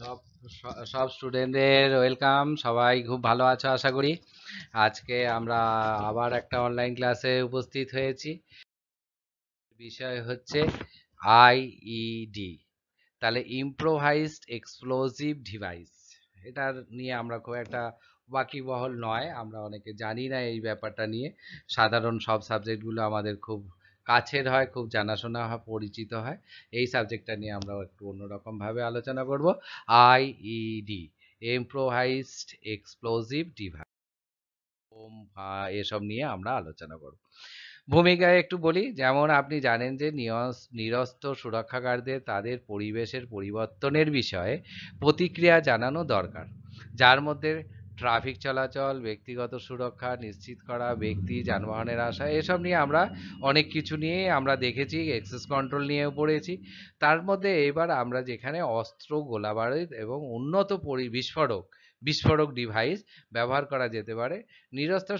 সব সব স্টুডেন্টদের ওয়েলকাম সবাই খুব ভালো আছো আশা করি আজকে আমরা আবার একটা অনলাইন ক্লাসে উপস্থিত হয়েছি বিষয় হচ্ছে আইইডি e তাহলে ইম্প্রোভাইজড এক্সপ্লোসিভ ডিভাইস এটার নিয়ে আমরা খুব একটা ওয়াকিবহল নয় আমরা অনেকে জানি না এই ব্যাপারটা নিয়ে সাধারণ সব সাবজেক্টগুলো আমাদের খুব কাছের হয় খুব জানাশোনা হয় পরিচিত হয় এই সাবজেক্টটা নিয়ে আমরা একটু অন্যরকমভাবে আলোচনা করব আইইডি এমপ্রোভাইজড এক্সপ্লোজিভ ডিভাইস এসব নিয়ে আমরা আলোচনা করব ভূমিকায় একটু বলি যেমন আপনি জানেন যে নিরস্ত সুরক্ষাকারদের তাদের পরিবেশের পরিবর্তনের বিষয়ে প্রতিক্রিয়া জানানো দরকার যার মধ্যে ট্রাফিক চলাচল ব্যক্তিগত সুরক্ষা নিশ্চিত করা ব্যক্তি যানবাহনের আশা এসব নিয়ে আমরা অনেক কিছু নিয়ে আমরা দেখেছি এক্সেস কন্ট্রোল নিয়েও পড়েছি তার মধ্যে এবার আমরা যেখানে অস্ত্র গোলাবারুদ এবং উন্নত পরি বিস্ফোরক বিস্ফোরক ডিভাইস ব্যবহার করা যেতে পারে নিরস্ত্র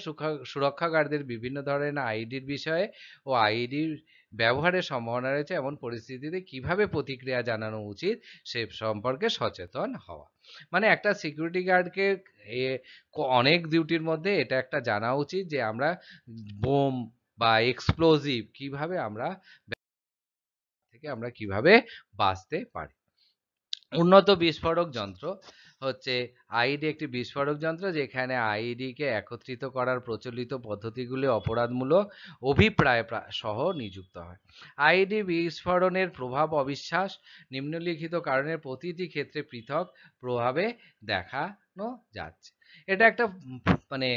সুরক্ষাকারদের বিভিন্ন ধরনের আইডির বিষয়ে ও আইডির ব্যবহারের সম্ভাবনা রয়েছে এমন পরিস্থিতিতে কিভাবে প্রতিক্রিয়া জানানো উচিত সে সম্পর্কে সচেতন হওয়া মানে একটা সিকিউরিটি গার্ডকে অনেক ডিউটির মধ্যে এটা একটা জানা উচিত যে আমরা বোম বা এক্সপ্লোজিভ কিভাবে আমরা থেকে আমরা কিভাবে বাঁচতে পারি উন্নত বিস্ফোরক যন্ত্র হচ্ছে আইডি একটি বিস্ফোরক যন্ত্র যেখানে আইডিকে একত্রিত করার প্রচলিত পদ্ধতিগুলি অপরাধমূলক অভিপ্রায় সহ নিযুক্ত হয় আইডি বিস্ফোরণের প্রভাব অবিশ্বাস নিম্নলিখিত কারণে প্রতিটি ক্ষেত্রে পৃথক প্রভাবে দেখানো যাচ্ছে এটা একটা মানে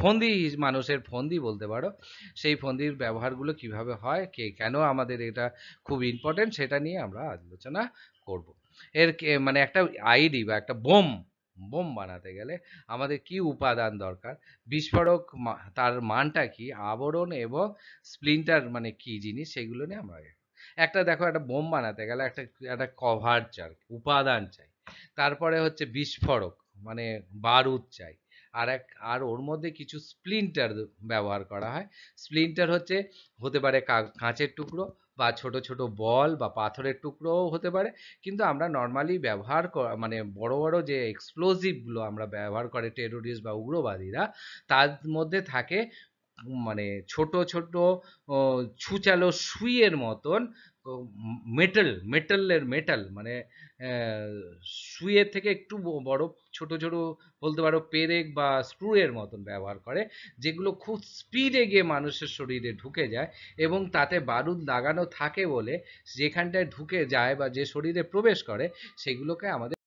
ফন্দি মানুষের ফন্দি বলতে পারো সেই ফন্দির ব্যবহারগুলো কিভাবে হয় কে কেন আমাদের এটা খুব ইম্পর্টেন্ট সেটা নিয়ে আমরা আলোচনা করব এর মানে একটা আইডি বা একটা বোম বোম বানাতে গেলে আমাদের কি উপাদান দরকার বিস্ফোরক তার মানটা কি আবরণ এবং স্প্লিন্টার মানে কি জিনিস সেগুলো নিয়ে আমরা একটা দেখো একটা বোম বানাতে গেলে একটা একটা কভার চাই উপাদান চাই তারপরে হচ্ছে বিস্ফোরক মানে বারুদ চাই আর এক আর ওর মধ্যে কিছু স্প্লিন্টার ব্যবহার করা হয় স্প্লিন্টার হচ্ছে হতে পারে কাঁচের টুকরো বা ছোট ছোট বল বা পাথরের টুকরোও হতে পারে কিন্তু আমরা নর্মালি ব্যবহার মানে বড় বড় যে এক্সপ্লোজিভগুলো আমরা ব্যবহার করে টেরোরিস্ট বা উগ্রবাদীরা তার মধ্যে থাকে মানে ছোট ছোট ছুচালো সুইয়ের মতন মেটাল মেটালের মেটাল মানে শুয়ে থেকে একটু বড় ছোট ছোট বলতে পারো পেরেক বা স্ক্রুয়ের মতন ব্যবহার করে যেগুলো খুব স্পিডে গিয়ে মানুষের শরীরে ঢুকে যায় এবং তাতে বারুদ লাগানো থাকে বলে যেখানটায় ঢুকে যায় বা যে শরীরে প্রবেশ করে সেগুলোকে আমাদের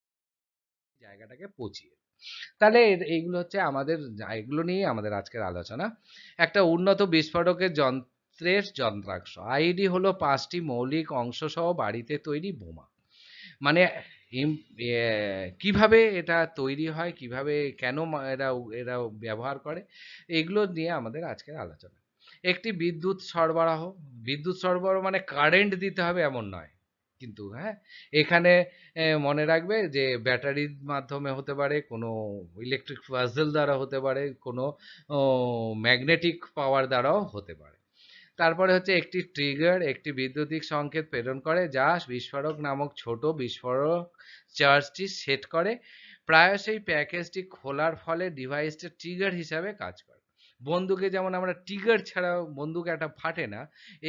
জায়গাটাকে পচিয়ে তাহলে এইগুলো হচ্ছে আমাদের এগুলো নিয়েই আমাদের আজকের আলোচনা একটা উন্নত বিস্ফোরকের যন্ত্র অস্ত্রের যন্ত্রাংশ আইডি হলো পাঁচটি মৌলিক অংশ সহ বাড়িতে তৈরি বোমা মানে কিভাবে এটা তৈরি হয় কিভাবে কেন এরা এরা ব্যবহার করে এগুলো নিয়ে আমাদের আজকের আলোচনা একটি বিদ্যুৎ সরবরাহ বিদ্যুৎ সরবরাহ মানে কারেন্ট দিতে হবে এমন নয় কিন্তু হ্যাঁ এখানে মনে রাখবে যে ব্যাটারির মাধ্যমে হতে পারে কোনো ইলেকট্রিক ফাজেল দ্বারা হতে পারে কোনো ম্যাগনেটিক পাওয়ার দ্বারাও হতে পারে তারপরে হচ্ছে একটি ট্রিগার একটি বৈদ্যুতিক সংকেত প্রেরণ করে যা বিস্ফোরক নামক ছোট বিস্ফোরক চার্জটি সেট করে প্রায়শই প্যাকেজটি খোলার ফলে ডিভাইসটা ট্রিগার হিসাবে কাজ করে বন্দুকে যেমন আমরা ট্রিগার ছাড়া বন্দুক একটা ফাটে না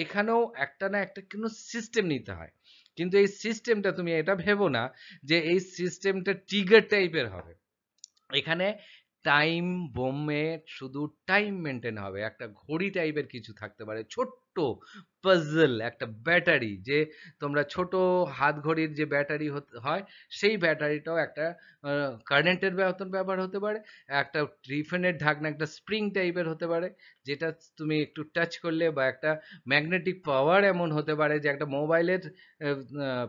এখানেও একটা না একটা কোনো সিস্টেম নিতে হয় কিন্তু এই সিস্টেমটা তুমি এটা ভেবো না যে এই সিস্টেমটা ট্রিগার টাইপের হবে এখানে টাইম বোমে শুধু টাইম মেনটেন হবে একটা ঘড়ি টাইপের কিছু থাকতে পারে ছোট্ট পাজল একটা ব্যাটারি যে তোমরা ছোট হাত ঘড়ির যে ব্যাটারি হয় সেই ব্যাটারিটাও একটা কারেন্টের ব্যবহার হতে পারে একটা টিফিনের ঢাকনা একটা স্প্রিং টাইপের হতে পারে যেটা তুমি একটু টাচ করলে বা একটা ম্যাগনেটিক পাওয়ার এমন হতে পারে যে একটা মোবাইলের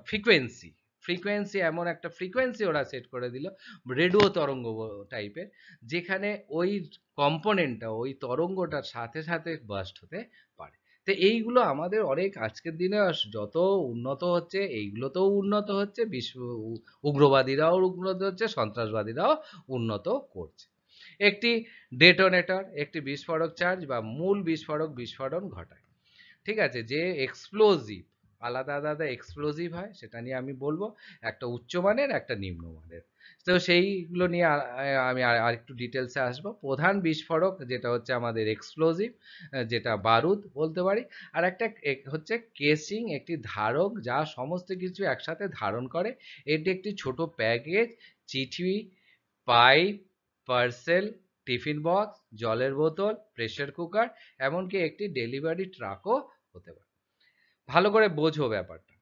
ফ্রিকোয়েন্সি ফ্রিকোয়েন্সি এমন একটা ফ্রিকোয়েন্সি ওরা সেট করে দিল রেডিও তরঙ্গ টাইপের যেখানে ওই কম্পোনেন্টটা ওই তরঙ্গটার সাথে সাথে বাস্ট হতে পারে তো এইগুলো আমাদের অনেক আজকের দিনে যত উন্নত হচ্ছে এইগুলোতেও উন্নত হচ্ছে বিশ্ব উগ্রবাদীরাও উন্নত হচ্ছে সন্ত্রাসবাদীরাও উন্নত করছে একটি ডেটোনেটর একটি বিস্ফোরক চার্জ বা মূল বিস্ফোরক বিস্ফোরণ ঘটায় ঠিক আছে যে এক্সপ্লোজিভ আলাদা আলাদা এক্সপ্লোজিভ হয় সেটা নিয়ে আমি বলবো একটা উচ্চমানের একটা নিম্নমানের তো সেইগুলো নিয়ে আমি আর একটু ডিটেলসে আসবো প্রধান বিস্ফোরক যেটা হচ্ছে আমাদের এক্সপ্লোজিভ যেটা বারুদ বলতে পারি আর একটা হচ্ছে কেসিং একটি ধারক যা সমস্ত কিছু একসাথে ধারণ করে এটি একটি ছোট প্যাকেজ চিঠি পাইপ পার্সেল টিফিন বক্স জলের বোতল প্রেশার কুকার এমনকি একটি ডেলিভারি ট্রাকও হতে পারে ভালো করে বোঝো ব্যাপারটা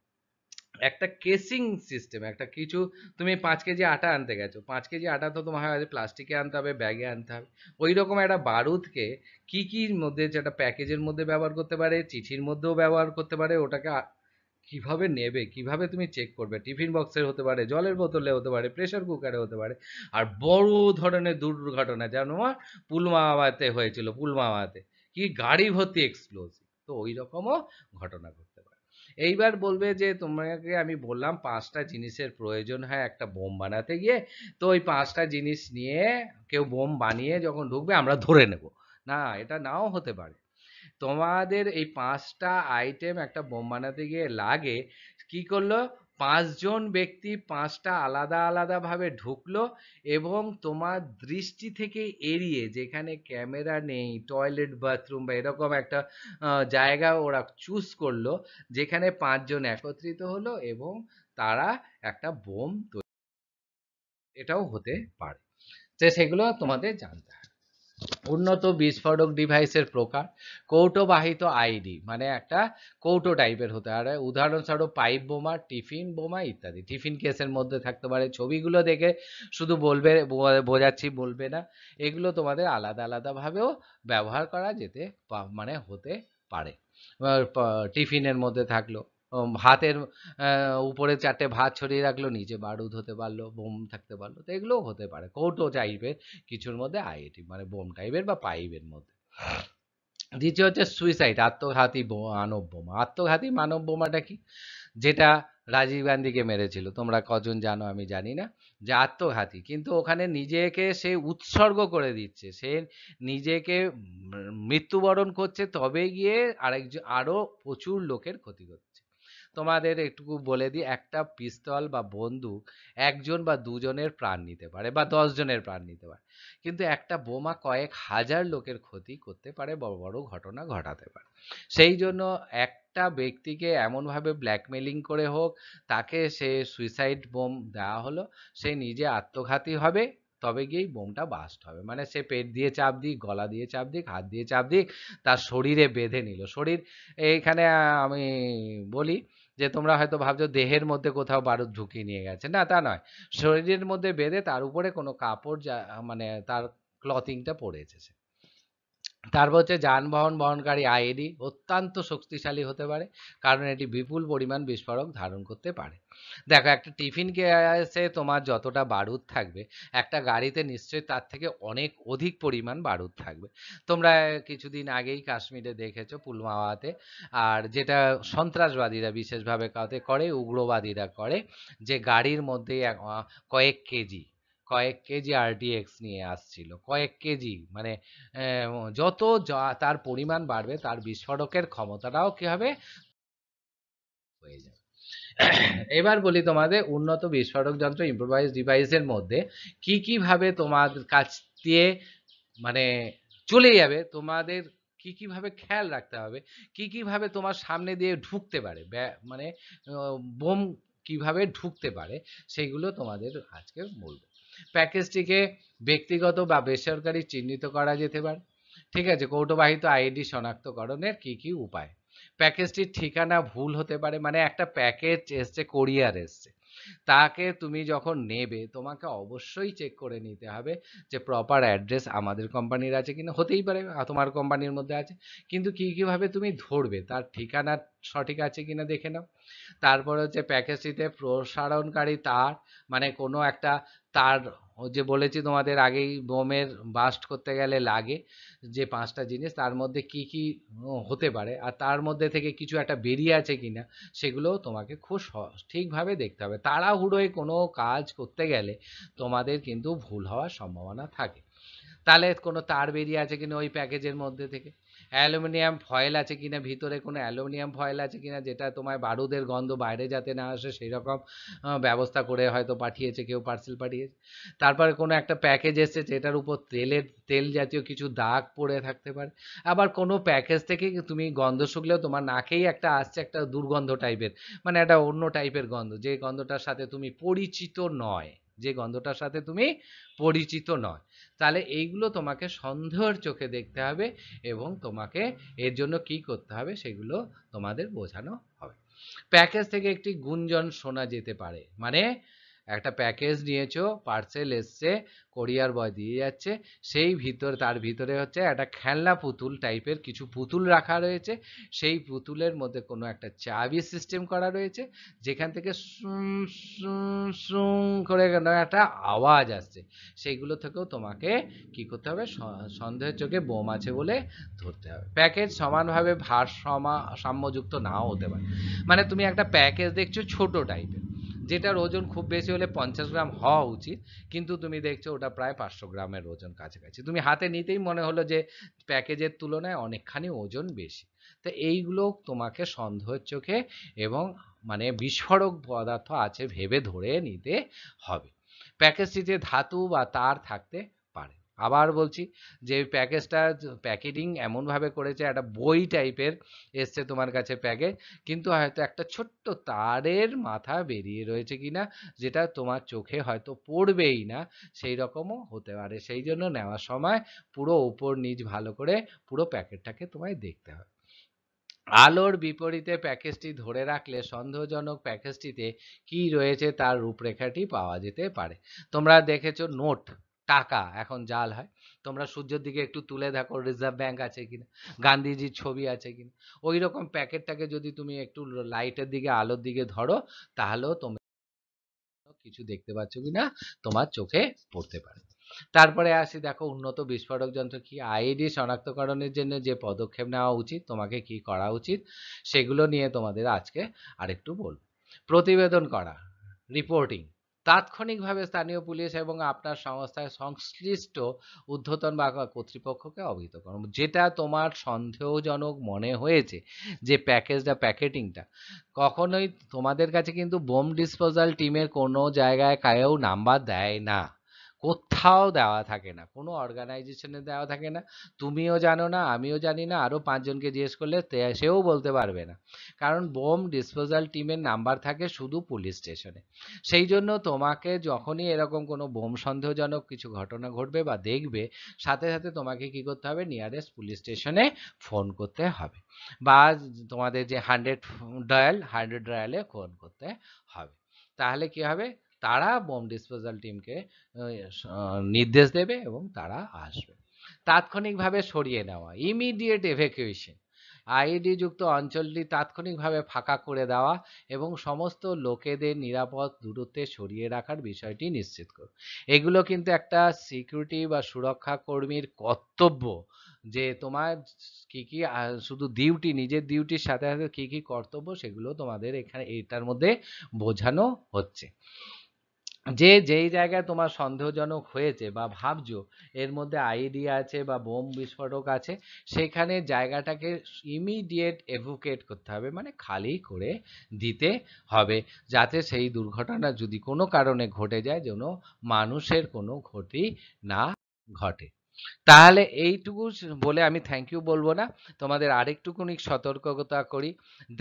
একটা কেসিং সিস্টেম একটা কিছু তুমি পাঁচ কেজি আটা আনতে গেছো পাঁচ কেজি আটা তো তোমার হয় প্লাস্টিকে আনতে হবে ব্যাগে আনতে হবে ওই রকম একটা বারুদকে কি কির মধ্যে যেটা প্যাকেজের মধ্যে ব্যবহার করতে পারে চিঠির মধ্যেও ব্যবহার করতে পারে ওটাকে কিভাবে নেবে কিভাবে তুমি চেক করবে টিফিন বক্সের হতে পারে জলের বোতলে হতে পারে প্রেশার কুকারে হতে পারে আর বড় ধরনের দুর্ঘটনা যেমন পুলমাওয়াতে হয়েছিল পুলমাওয়াতে কি গাড়ি ভর্তি এক্সপ্লোজ তো ওই রকমও ঘটনা ঘটে এইবার বলবে যে তোমাকে আমি বললাম পাঁচটা জিনিসের প্রয়োজন হয় একটা বোম বানাতে গিয়ে তো ওই পাঁচটা জিনিস নিয়ে কেউ বোম বানিয়ে যখন ঢুকবে আমরা ধরে নেব না এটা নাও হতে পারে তোমাদের এই পাঁচটা আইটেম একটা বোম বানাতে গিয়ে লাগে কি করলো পাঁচজন ব্যক্তি পাঁচটা আলাদা আলাদাভাবে ঢুকলো এবং তোমার দৃষ্টি থেকে এড়িয়ে যেখানে ক্যামেরা নেই টয়লেট বাথরুম বা এরকম একটা জায়গা ওরা চুজ করলো যেখানে পাঁচজন একত্রিত হলো এবং তারা একটা বোম তৈরি এটাও হতে পারে তো সেগুলো তোমাদের জানতে হবে উন্নত বিস্ফোরক ডিভাইসের প্রকার কৌটোবাহিত আইডি মানে একটা কৌটো টাইপের হতে পারে উদাহরণস্বরূপ পাইপ বোমা টিফিন বোমা ইত্যাদি টিফিন কেসের মধ্যে থাকতে পারে ছবিগুলো দেখে শুধু বলবে বোঝাচ্ছি বলবে না এগুলো তোমাদের আলাদা আলাদাভাবেও ব্যবহার করা যেতে মানে হতে পারে টিফিনের মধ্যে থাকলো হাতের উপরে চারটে ভাত ছড়িয়ে রাখলো নিচে বারুদ হতে পারলো বোম থাকতে পারলো তো এগুলোও হতে পারে কৌটো টাইপের কিছুর মধ্যে আইটি মানে বোম টাইপের বা পাইপের মধ্যে দ্বিতীয় হচ্ছে সুইসাইড আত্মঘাতী মানব বোমা আত্মঘাতী মানব বোমাটা কি যেটা রাজীব গান্ধীকে মেরেছিল তোমরা কজন জানো আমি জানি না যে আত্মঘাতী কিন্তু ওখানে নিজেকে সে উৎসর্গ করে দিচ্ছে সে নিজেকে মৃত্যুবরণ করছে তবে গিয়ে আরেকজন আরও প্রচুর লোকের ক্ষতি করছে তোমাদের একটু বলে দিই একটা পিস্তল বা বন্দুক একজন বা দুজনের প্রাণ নিতে পারে বা দশজনের প্রাণ নিতে পারে কিন্তু একটা বোমা কয়েক হাজার লোকের ক্ষতি করতে পারে বড় বড় ঘটনা ঘটাতে পারে সেই জন্য একটা ব্যক্তিকে এমনভাবে ব্ল্যাকমেলিং করে হোক তাকে সে সুইসাইড বোম দেওয়া হলো সে নিজে আত্মঘাতী হবে তবে গিয়েই বোমটা বাস্ট হবে মানে সে পেট দিয়ে চাপ দিক গলা দিয়ে চাপ দিক হাত দিয়ে চাপ দিক তার শরীরে বেঁধে নিল শরীর এইখানে আমি বলি যে তোমরা হয়তো ভাবছো দেহের মধ্যে কোথাও বারুদ ঢুকিয়ে নিয়ে গেছে না তা নয় শরীরের মধ্যে বেঁধে তার উপরে কোনো কাপড় যা মানে তার ক্লথিংটা এসেছে তারপর হচ্ছে যানবাহন বহনকারী আইডি অত্যন্ত শক্তিশালী হতে পারে কারণ এটি বিপুল পরিমাণ বিস্ফোরক ধারণ করতে পারে দেখো একটা টিফিন কেসে তোমার যতটা বারুদ থাকবে একটা গাড়িতে নিশ্চয়ই তার থেকে অনেক অধিক পরিমাণ বারুদ থাকবে তোমরা কিছুদিন আগেই কাশ্মীরে দেখেছো পুলমাওয়াতে আর যেটা সন্ত্রাসবাদীরা বিশেষভাবে কাউকে করে উগ্রবাদীরা করে যে গাড়ির মধ্যে কয়েক কেজি কয়েক কেজি আরডিএক্স নিয়ে আসছিল কয়েক কেজি মানে যত তার পরিমাণ বাড়বে তার বিস্ফোরকের ক্ষমতাটাও কি হবে হয়ে যাবে এবার বলি তোমাদের উন্নত বিস্ফোরক যন্ত্র ইম্প্রোভাইজ ডিভাইসের মধ্যে কি কিভাবে তোমার কাছ দিয়ে মানে চলে যাবে তোমাদের কি কিভাবে খেয়াল রাখতে হবে কি কিভাবে তোমার সামনে দিয়ে ঢুকতে পারে মানে বোম কিভাবে ঢুকতে পারে সেগুলো তোমাদের আজকে বলবো প্যাকেজটিকে ব্যক্তিগত বা বেসরকারি চিহ্নিত করা যেতে পারে ঠিক আছে কৌটবাহিত আইডি শনাক্তকরণের কি কি উপায় প্যাকেজটির ঠিকানা ভুল হতে পারে মানে একটা প্যাকেজ এসছে কোরিয়ার এসছে তাকে তুমি যখন নেবে তোমাকে অবশ্যই চেক করে নিতে হবে যে প্রপার অ্যাড্রেস আমাদের কোম্পানির আছে কিনা হতেই পারে তোমার কোম্পানির মধ্যে আছে কিন্তু কী কীভাবে তুমি ধরবে তার ঠিকানা সঠিক আছে কিনা দেখে নাও তারপর হচ্ছে প্যাকেজটিতে প্রসারণকারী তার মানে কোনো একটা তার ও যে বলেছি তোমাদের আগেই বোমের বাস্ট করতে গেলে লাগে যে পাঁচটা জিনিস তার মধ্যে কি কি হতে পারে আর তার মধ্যে থেকে কিছু একটা বেরিয়ে আছে কি না সেগুলোও তোমাকে খুব ঠিকভাবে দেখতে হবে তাড়াহুড়োয় কোনো কাজ করতে গেলে তোমাদের কিন্তু ভুল হওয়ার সম্ভাবনা থাকে তাহলে কোনো তার বেরিয়ে আছে কিনা ওই প্যাকেজের মধ্যে থেকে অ্যালুমিনিয়াম ফয়েল আছে কি না ভিতরে কোনো অ্যালুমিনিয়াম ফয়েল আছে কি না যেটা তোমার বারুদের গন্ধ বাইরে যাতে না আসে সেই রকম ব্যবস্থা করে হয়তো পাঠিয়েছে কেউ পার্সেল পাঠিয়েছে তারপরে কোনো একটা প্যাকেজ এসেছে যেটার উপর তেলের তেল জাতীয় কিছু দাগ পড়ে থাকতে পারে আবার কোনো প্যাকেজ থেকে তুমি গন্ধ শুকলেও তোমার নাকেই একটা আসছে একটা দুর্গন্ধ টাইপের মানে একটা অন্য টাইপের গন্ধ যে গন্ধটার সাথে তুমি পরিচিত নয় যে গন্ধটার সাথে তুমি পরিচিত নয় তাহলে এইগুলো তোমাকে সন্দেহের চোখে দেখতে হবে এবং তোমাকে এর জন্য কি করতে হবে সেগুলো তোমাদের বোঝানো হবে প্যাকেজ থেকে একটি গুঞ্জন শোনা যেতে পারে মানে একটা প্যাকেজ নিয়েছো পার্সেল এসছে কোরিয়ার বয় দিয়ে যাচ্ছে সেই ভিতর তার ভিতরে হচ্ছে একটা খেলনা পুতুল টাইপের কিছু পুতুল রাখা রয়েছে সেই পুতুলের মধ্যে কোনো একটা চাবি সিস্টেম করা রয়েছে যেখান থেকে করে একটা আওয়াজ আসছে সেইগুলো থেকেও তোমাকে কি করতে হবে সন্দেহের চোখে বোম আছে বলে ধরতে হবে প্যাকেজ সমানভাবে ভারসাম্যযুক্ত নাও হতে পারে মানে তুমি একটা প্যাকেজ দেখছো ছোট টাইপের যেটার ওজন খুব বেশি হলে পঞ্চাশ গ্রাম হওয়া উচিত কিন্তু তুমি দেখছো ওটা প্রায় পাঁচশো গ্রামের ওজন কাছাকাছি তুমি হাতে নিতেই মনে হলো যে প্যাকেজের তুলনায় অনেকখানি ওজন বেশি তো এইগুলো তোমাকে সন্দেহের চোখে এবং মানে বিস্ফোরক পদার্থ আছে ভেবে ধরে নিতে হবে প্যাকেজটিতে ধাতু বা তার থাকতে আবার বলছি যে প্যাকেজটা প্যাকেটিং এমনভাবে করেছে একটা বই টাইপের এসছে তোমার কাছে প্যাকে কিন্তু হয়তো একটা ছোট্ট তারের মাথা বেরিয়ে রয়েছে কিনা যেটা তোমার চোখে হয়তো পড়বেই না সেই রকমও হতে পারে সেই জন্য নেওয়ার সময় পুরো ওপর নিচ ভালো করে পুরো প্যাকেটটাকে তোমায় দেখতে হবে আলোর বিপরীতে প্যাকেজটি ধরে রাখলে সন্দেহজনক প্যাকেজটিতে কি রয়েছে তার রূপরেখাটি পাওয়া যেতে পারে তোমরা দেখেছো নোট টাকা এখন জাল হয় তোমরা সূর্যের দিকে একটু তুলে দেখো রিজার্ভ ব্যাঙ্ক আছে কিনা গান্ধীজির ছবি আছে কিনা ওই রকম প্যাকেটটাকে যদি তুমি একটু লাইটের দিকে আলোর দিকে ধরো তাহলেও তোমরা কিছু দেখতে পাচ্ছ কিনা তোমার চোখে পড়তে পারে তারপরে আসি দেখো উন্নত বিস্ফোরক যন্ত্র কি আইডি e শনাক্তকরণের জন্য যে পদক্ষেপ নেওয়া উচিত তোমাকে কি করা উচিত সেগুলো নিয়ে তোমাদের আজকে আরেকটু বলব প্রতিবেদন করা রিপোর্টিং তাৎক্ষণিকভাবে স্থানীয় পুলিশ এবং আপনার সংস্থায় সংশ্লিষ্ট উদ্ধতন বা কর্তৃপক্ষকে অবহিত করুন যেটা তোমার সন্দেহজনক মনে হয়েছে যে প্যাকেজটা প্যাকেটিংটা কখনোই তোমাদের কাছে কিন্তু বোম ডিসপোজাল টিমের কোনো জায়গায় কায়েও নাম্বার দেয় না কোথাও দেওয়া থাকে না কোনো অর্গানাইজেশনে দেওয়া থাকে না তুমিও জানো না আমিও জানি না আরও পাঁচজনকে জিজ্ঞেস করলে সেও বলতে পারবে না কারণ বোম ডিসপোজাল টিমের নাম্বার থাকে শুধু পুলিশ স্টেশনে সেই জন্য তোমাকে যখনই এরকম কোনো বোম সন্দেহজনক কিছু ঘটনা ঘটবে বা দেখবে সাথে সাথে তোমাকে কি করতে হবে নিয়ারেস্ট পুলিশ স্টেশনে ফোন করতে হবে বা তোমাদের যে হান্ড্রেড ডায়াল হান্ড্রেড ডায়ালে ফোন করতে হবে তাহলে কি হবে তারা বোম ডিসপোজাল টিমকে নির্দেশ দেবে এবং তারা আসবে তাৎক্ষণিকভাবে সরিয়ে নেওয়া ইমিডিয়েট এভ্যাকুয়েশন আইডি যুক্ত অঞ্চলটি তাৎক্ষণিকভাবে ফাঁকা করে দেওয়া এবং সমস্ত লোকেদের নিরাপদ দূরত্বে সরিয়ে রাখার বিষয়টি নিশ্চিত কর এগুলো কিন্তু একটা সিকিউরিটি বা সুরক্ষা কর্মীর কর্তব্য যে তোমার কি কি শুধু ডিউটি নিজের ডিউটির সাথে সাথে কি কি কর্তব্য সেগুলো তোমাদের এখানে এটার মধ্যে বোঝানো হচ্ছে যে যেই জায়গায় তোমার সন্দেহজনক হয়েছে বা ভাবছো এর মধ্যে আইডি আছে বা বোম বিস্ফোরক আছে সেখানে জায়গাটাকে ইমিডিয়েট এভোকেট করতে হবে মানে খালি করে দিতে হবে যাতে সেই দুর্ঘটনা যদি কোনো কারণে ঘটে যায় যেন মানুষের কোনো ক্ষতি না ঘটে তাহলে এইটুকু বলে আমি থ্যাংক ইউ বলবো না তোমাদের আরেকটুকুনি সতর্কতা করি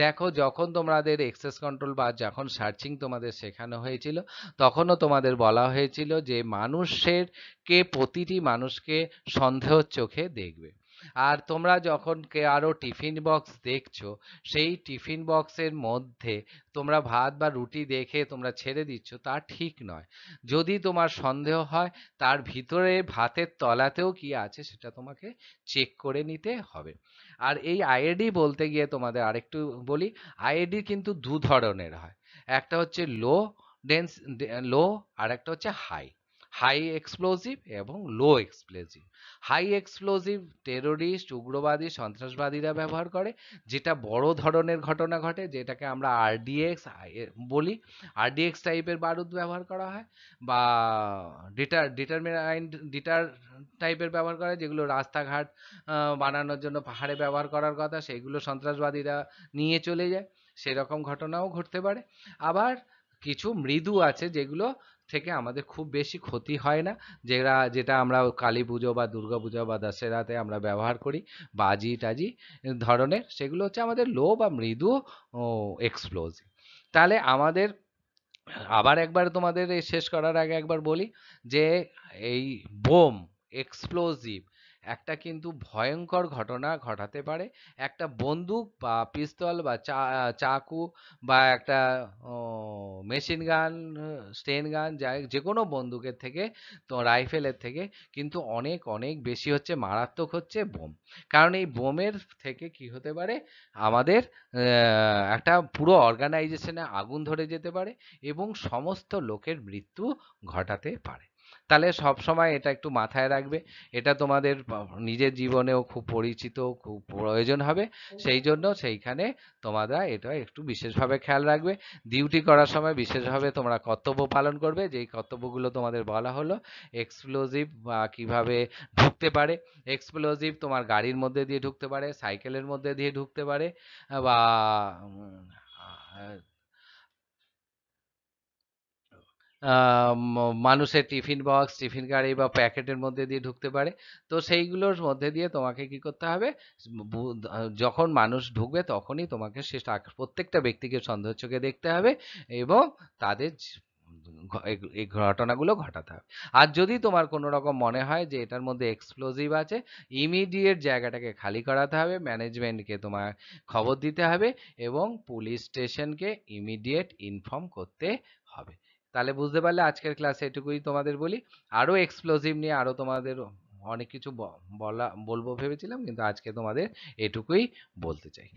দেখো যখন তোমাদের এক্সেস কন্ট্রোল বা যখন সার্চিং তোমাদের শেখানো হয়েছিল তখনও তোমাদের বলা হয়েছিল যে মানুষের কে প্রতিটি মানুষকে সন্দেহ চোখে দেখবে আর তোমরা যখন কারো টিফিন বক্স দেখছো সেই টিফিন বক্সের মধ্যে তোমরা ভাত বা রুটি দেখে তোমরা ছেড়ে দিচ্ছ তা ঠিক নয় যদি তোমার সন্দেহ হয় তার ভিতরে ভাতের তলাতেও কি আছে সেটা তোমাকে চেক করে নিতে হবে আর এই আইএডি বলতে গিয়ে তোমাদের আরেকটু বলি আইএডি কিন্তু দু ধরনের হয় একটা হচ্ছে লো ডেন্স লো আর একটা হচ্ছে হাই হাই এক্সপ্লোজিভ এবং low explosive high explosive terrorist উগ্রবাদী সন্ত্রাসবাদীরা ব্যবহার করে যেটা বড় ধরনের ঘটনা ঘটে যেটাকে আমরা আরডিএক্স বলি আরডিএক্স টাইপের বারুদ ব্যবহার করা হয় বা ডিটার ডিটারমিনাইন ডিটার টাইপের ব্যবহার করা যেগুলো রাস্তাঘাট বানানোর জন্য পাহাড়ে ব্যবহার করার কথা সেইগুলো সন্ত্রাসবাদীরা নিয়ে চলে যায় সেরকম ঘটনাও ঘটতে পারে আবার কিছু মৃদু আছে যেগুলো থেকে আমাদের খুব বেশি ক্ষতি হয় না যেটা যেটা আমরা কালী পুজো বা দুর্গা পুজো বা দশেরাতে আমরা ব্যবহার করি বাজি টাজি ধরনের সেগুলো হচ্ছে আমাদের লো বা মৃদু এক্সপ্লোজিভ তাহলে আমাদের আবার একবার তোমাদের শেষ করার আগে একবার বলি যে এই বোম এক্সপ্লোসিভ একটা কিন্তু ভয়ঙ্কর ঘটনা ঘটাতে পারে একটা বন্দুক বা পিস্তল বা চাকু বা একটা মেশিন গান স্টেন গান যাই যে কোনো বন্দুকের থেকে তো রাইফেলের থেকে কিন্তু অনেক অনেক বেশি হচ্ছে মারাত্মক হচ্ছে বোম কারণ এই বোমের থেকে কি হতে পারে আমাদের একটা পুরো অর্গানাইজেশনে আগুন ধরে যেতে পারে এবং সমস্ত লোকের মৃত্যু ঘটাতে পারে তাহলে সব সময় এটা একটু মাথায় রাখবে এটা তোমাদের নিজের জীবনেও খুব পরিচিত খুব প্রয়োজন হবে সেই জন্য সেইখানে তোমরা এটা একটু বিশেষভাবে খেয়াল রাখবে ডিউটি করার সময় বিশেষভাবে তোমরা কর্তব্য পালন করবে যেই কর্তব্যগুলো তোমাদের বলা হলো এক্সপ্লোজিভ বা কিভাবে ঢুকতে পারে এক্সপ্লোজিভ তোমার গাড়ির মধ্যে দিয়ে ঢুকতে পারে সাইকেলের মধ্যে দিয়ে ঢুকতে পারে বা মানুষের টিফিন বক্স টিফিন গাড়ি বা প্যাকেটের মধ্যে দিয়ে ঢুকতে পারে তো সেইগুলোর মধ্যে দিয়ে তোমাকে কি করতে হবে যখন মানুষ ঢুকবে তখনই তোমাকে সে প্রত্যেকটা ব্যক্তিকে সন্দেহ চোখে দেখতে হবে এবং তাদের এই ঘটনাগুলো ঘটাতে হবে আর যদি তোমার কোনো রকম মনে হয় যে এটার মধ্যে এক্সপ্লোজিভ আছে ইমিডিয়েট জায়গাটাকে খালি করাতে হবে ম্যানেজমেন্টকে তোমার খবর দিতে হবে এবং পুলিশ স্টেশনকে ইমিডিয়েট ইনফর্ম করতে তাহলে বুঝতে পারলে আজকের ক্লাসে এটুকুই তোমাদের বলি আরও এক্সপ্লোসিভ নিয়ে আরও তোমাদের অনেক কিছু বলা বলবো ভেবেছিলাম কিন্তু আজকে তোমাদের এটুকুই বলতে চাই